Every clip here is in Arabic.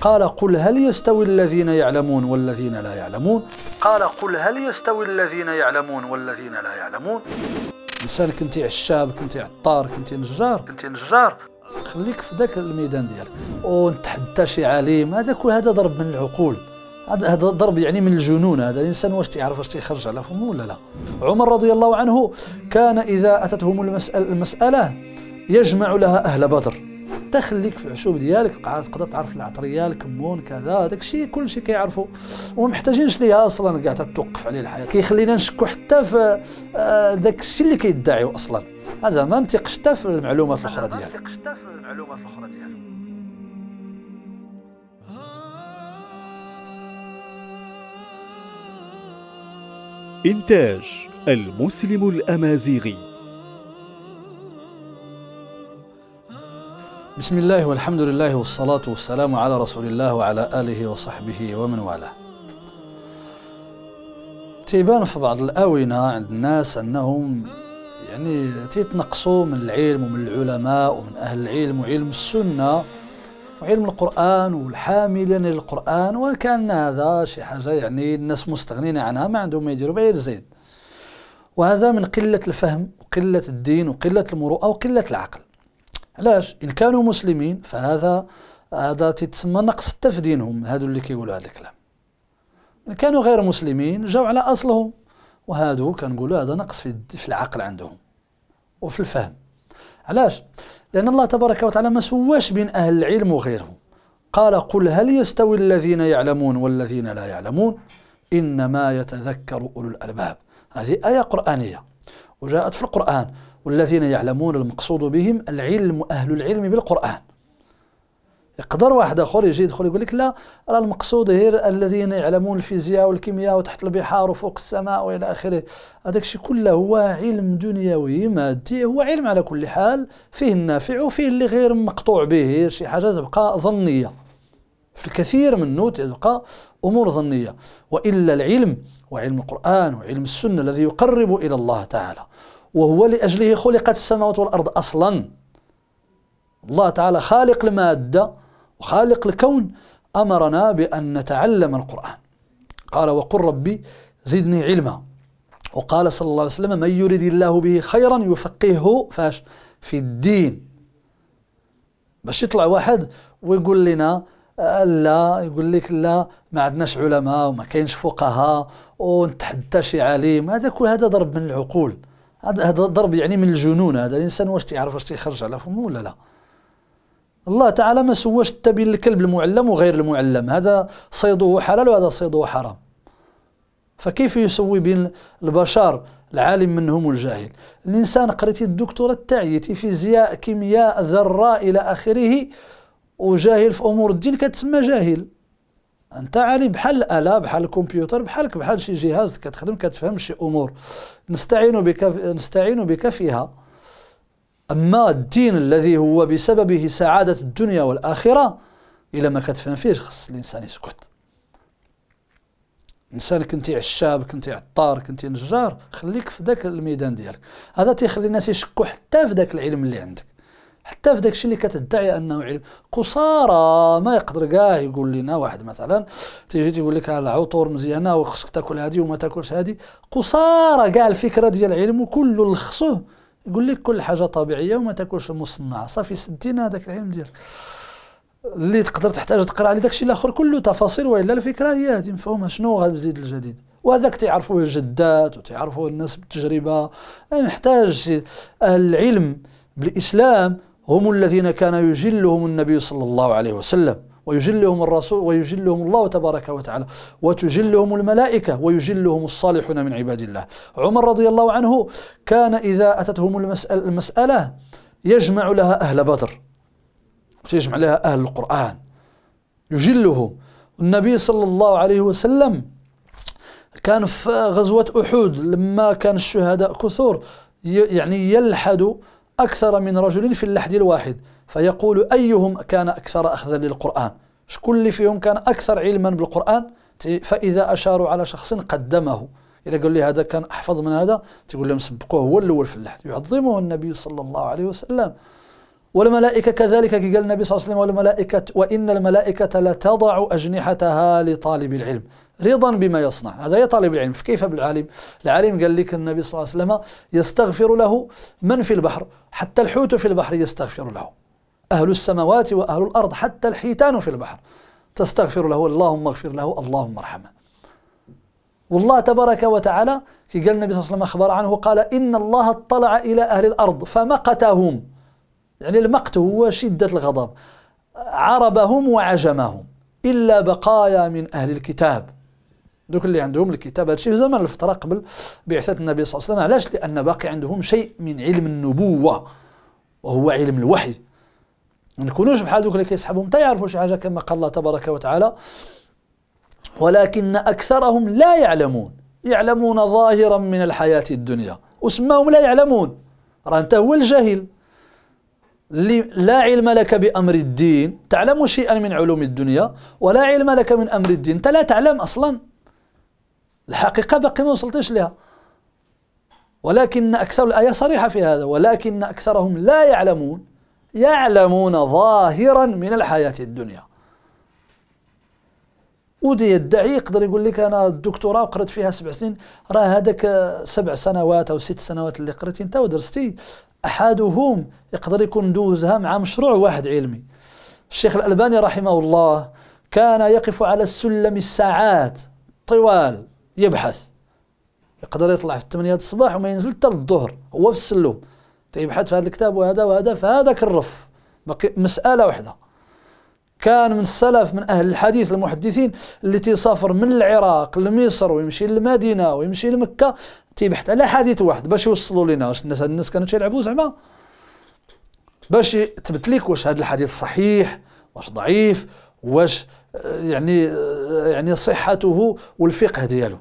قال قل هل يستوي الذين يعلمون والذين لا يعلمون قال قل هل يستوي الذين يعلمون والذين لا يعلمون انسان كنت عشاب كنت عطار كنت نجار كنت نجار خليك في ذاك الميدان ديالك ونتحدى شي عليم هذا كل هذا ضرب من العقول هذا ضرب يعني من الجنون هذا الانسان واش تيعرف واش تيخرج على فمه ولا لا عمر رضي الله عنه كان اذا اتتهم المساله, المسألة يجمع لها اهل بدر حتى خليك في العشوب ديالك تقدر تعرف العطريه الكمون كذا هذاك الشيء كل شيء كيعرفوا وما محتاجينش ليها اصلا كاع توقف عليه الحياه كيخلينا نشكو حتى في ذاك آه، الشيء اللي كيدعيو اصلا هذا ما نتيقش حتى في المعلومات الاخرى ديالك ما نتيقش حتى في المعلومات الاخرى ديالك إنتاج المسلم الأمازيغي بسم الله والحمد لله والصلاة والسلام على رسول الله وعلى آله وصحبه ومن والاه تيبان في بعض الآونة عند الناس أنهم يعني تيتنقصوا من العلم ومن العلماء ومن أهل العلم وعلم السنة وعلم القرآن والحاملين للقرآن وكان هذا شي حاجة يعني الناس مستغنين عنها ما عندهم ما يديروا بغير زيد وهذا من قلة الفهم وقلة الدين وقلة المروءة وقلة العقل علاش ان كانوا مسلمين فهذا هذا تتسمى نقص حتى في دينهم هادو اللي كيقولوا هذا الكلام ان كانوا غير مسلمين جاو على اصلهم وهادو كنقولوا هذا نقص في في العقل عندهم وفي الفهم علاش لان الله تبارك وتعالى ما سواش بين اهل العلم وغيرهم قال قل هل يستوي الذين يعلمون والذين لا يعلمون انما يتذكر اولو الالباب هذه ايه قرانيه وجاءت في القران والذين يعلمون المقصود بهم العلم أهل العلم بالقرآن يقدر واحد اخر يجي يدخل يقول لك لا راه المقصود غير الذين يعلمون الفيزياء والكيمياء وتحت البحار وفوق السماء والى اخره هذاك الشيء كله هو علم دنيوي مادي هو علم على كل حال فيه النافع وفيه اللي غير مقطوع به شي حاجه تبقى ظنيه في الكثير منه تبقى امور ظنيه والا العلم وعلم القران وعلم السنه الذي يقرب الى الله تعالى وهو لأجله خلقت السماوات والأرض أصلا الله تعالى خالق المادة وخالق الكون أمرنا بأن نتعلم القرآن قال وقل ربي زدني علما وقال صلى الله عليه وسلم من يريد الله به خيرا يفقهه فاش في الدين باش يطلع واحد ويقول لنا آه، لا يقول لك لا ما عندناش علماء وما كاينش فقهاء ونتحدى شي عليم هذا كل هذا ضرب من العقول هذا ضرب يعني من الجنون هذا الانسان واش تيعرف واش تيخرج على فمه ولا لا الله تعالى ما سواش بين الكلب المعلم وغير المعلم هذا صيده حلال وهذا صيده حرام فكيف يسوي بين البشر العالم منهم والجاهل الانسان قريتي الدكتوراه تاعي فيزياء كيمياء ذره الى اخره وجاهل في امور الدين كتسمى جاهل انت عالم بحال الاله بحال الكمبيوتر بحالك بحال شي جهاز كتخدم كتفهم شي امور نستعين بك نستعين بك فيها اما الدين الذي هو بسببه سعاده الدنيا والاخره الا ما كتفهم فيهش خص الانسان يسكت انسان كنتي عشاب كنتي عطار كنتي نجار خليك في ذاك الميدان ديالك هذا تيخلي الناس يشكوا حتى في ذاك العلم اللي عندك حتى في داكشي اللي كتدعي انه علم قصارى ما يقدر كاع يقول لنا واحد مثلا تيجي تيقول لك العطور مزيانه وخصك تاكل هذه وما تاكلش هذه قصارى كاع الفكره ديال العلم وكل لخصه يقول لك كل حاجه طبيعيه وما تاكلش مصنعه صافي سدينا هذاك العلم ديالك اللي تقدر تحتاج تقرا على داكشي الاخر كله تفاصيل والا الفكره هي هذه مفهومه شنو غتزيد الجديد وهذاك تعرفوه الجدات وتعرفوه الناس بالتجربه محتاج العلم بالاسلام هم الذين كان يجلهم النبي صلى الله عليه وسلم ويجلهم الرسول ويجلهم الله تبارك وتعالى وتجلهم الملائكة ويجلهم الصالحون من عباد الله عمر رضي الله عنه كان إذا أتتهم المسألة, المسألة يجمع لها أهل بدر يجمع لها أهل القرآن يجلهم النبي صلى الله عليه وسلم كان في غزوة أحود لما كان الشهداء كثور يعني يلحد أكثر من رجل في اللحد الواحد فيقول أيهم كان أكثر أخذا للقرآن شكون اللي فيهم كان أكثر علما بالقرآن فإذا أشاروا على شخص قدمه إذا قال لي هذا كان أحفظ من هذا تقول لهم سبقوه هو الأول في اللحد يعظمه النبي صلى الله عليه وسلم والملائكة كذلك كي قال النبي صلى الله عليه وسلم والملائكة وإن الملائكة لتضع أجنحتها لطالب العلم رضا بما يصنع هذا يا طالب العلم فكيف بالعالم العالم قال لك النبي صلى الله عليه وسلم يستغفر له من في البحر حتى الحوت في البحر يستغفر له أهل السماوات وأهل الأرض حتى الحيتان في البحر تستغفر له اللهم اغفر له اللهم ارحمه والله تبارك وتعالى كي قال النبي صلى الله عليه وسلم أخبر عنه قال إن الله اطلع إلى أهل الأرض فمقتهم يعني المقت هو شدة الغضب عربهم وعجمهم إلا بقايا من أهل الكتاب دوك اللي عندهم الكتاب هذا الشيء في زمن الفتره قبل بعثه النبي صلى الله عليه وسلم علاش لان باقي عندهم شيء من علم النبوه وهو علم الوحي ما نكونوش بحال دوك اللي كيسحبهم حتى يعرفوا شي حاجه كما قال الله تبارك وتعالى ولكن اكثرهم لا يعلمون يعلمون ظاهرا من الحياه الدنيا وسماهم لا يعلمون راه انت هو الجاهل اللي لا علم لك بامر الدين تعلم شيئا من علوم الدنيا ولا علم لك من امر الدين انت لا تعلم اصلا الحقيقة باقي ما وصلتش لها ولكن أكثر الآية صريحة في هذا ولكن أكثرهم لا يعلمون يعلمون ظاهرا من الحياة الدنيا ودي يدعي يقدر يقول لك انا الدكتوراه وقرات فيها سبع سنين راه هذاك سبع سنوات او ست سنوات اللي قريتي انت ودرستي احدهم يقدر يكون دوزها مع مشروع واحد علمي الشيخ الالباني رحمه الله كان يقف على السلم الساعات طوال يبحث يقدر يطلع في الثمانية الصباح وما ينزل حتى الظهر هو في السلوم تيبحث طيب في هذا الكتاب وهذا وهذا في هذاك الرف بقي مسألة واحدة كان من السلف من أهل الحديث المحدثين اللي تيسافر من العراق لمصر ويمشي للمدينة ويمشي لمكة تيبحث على حديث واحد باش يوصلوا لنا واش الناس الناس كانوا تيلعبوا زعما باش يثبت ليك واش هذا الحديث صحيح واش ضعيف واش آه، يعني آه، يعني صحته والفقه دياله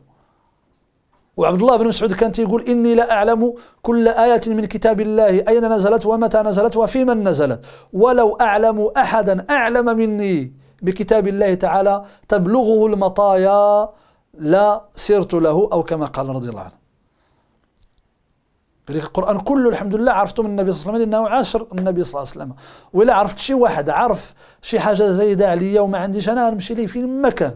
وعبد الله بن مسعود كان تيقول إني لا أعلم كل آية من كتاب الله أين نزلت ومتى نزلت وفي من نزلت ولو أعلم أحدا أعلم مني بكتاب الله تعالى تبلغه المطايا لا سرت له أو كما قال رضي الله عنه قال لك القران كله الحمد لله عرفته من النبي صلى الله عليه وسلم لانه عاشر النبي صلى الله عليه وسلم والا عرفت شي واحد عرف شي حاجه زايده عليا وما عنديش انا نمشي ليه فين ما كان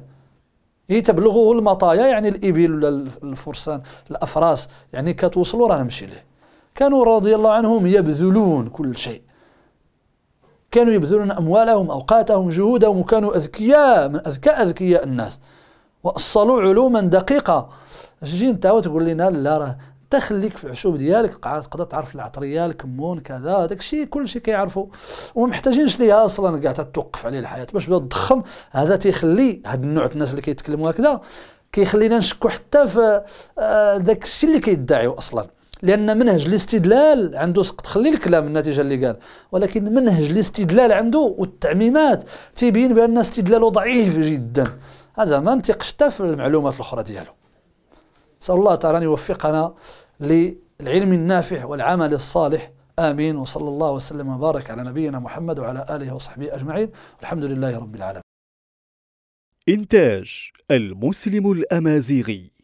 هي تبلغه المطايا يعني الابل ولا الفرسان الافراس يعني كتوصلوا راه نمشي ليه كانوا رضي الله عنهم يبذلون كل شيء كانوا يبذلون اموالهم اوقاتهم جهودهم وكانوا اذكياء من اذكى اذكياء الناس واصلوا علوما دقيقه تجي انت وتقول لنا لا راه حتى خليك في العشوب ديالك تقدر تعرف العطريه الكمون كذا هذاك الشيء كلشي كيعرفوا وما محتاجينش ليها اصلا كاع توقف عليه الحياه باش بدا تضخم هذا تيخلي هاد النوع الناس اللي كيتكلموا هكذا كيخلينا نشكو حتى في آه، داك الشيء اللي كيدعيو اصلا لان منهج الاستدلال عنده سقط خلي الكلام النتيجه اللي قال ولكن منهج الاستدلال عنده والتعميمات تيبين بان استدلاله ضعيف جدا هذا ما نتيقش حتى في المعلومات الاخرى ديالو نسأل الله تعالى أن يوفقنا للعلم النافع والعمل الصالح آمين وصلى الله وسلم وبارك على نبينا محمد وعلى آله وصحبه أجمعين الحمد لله رب العالمين إنتاج المسلم الأمازيغي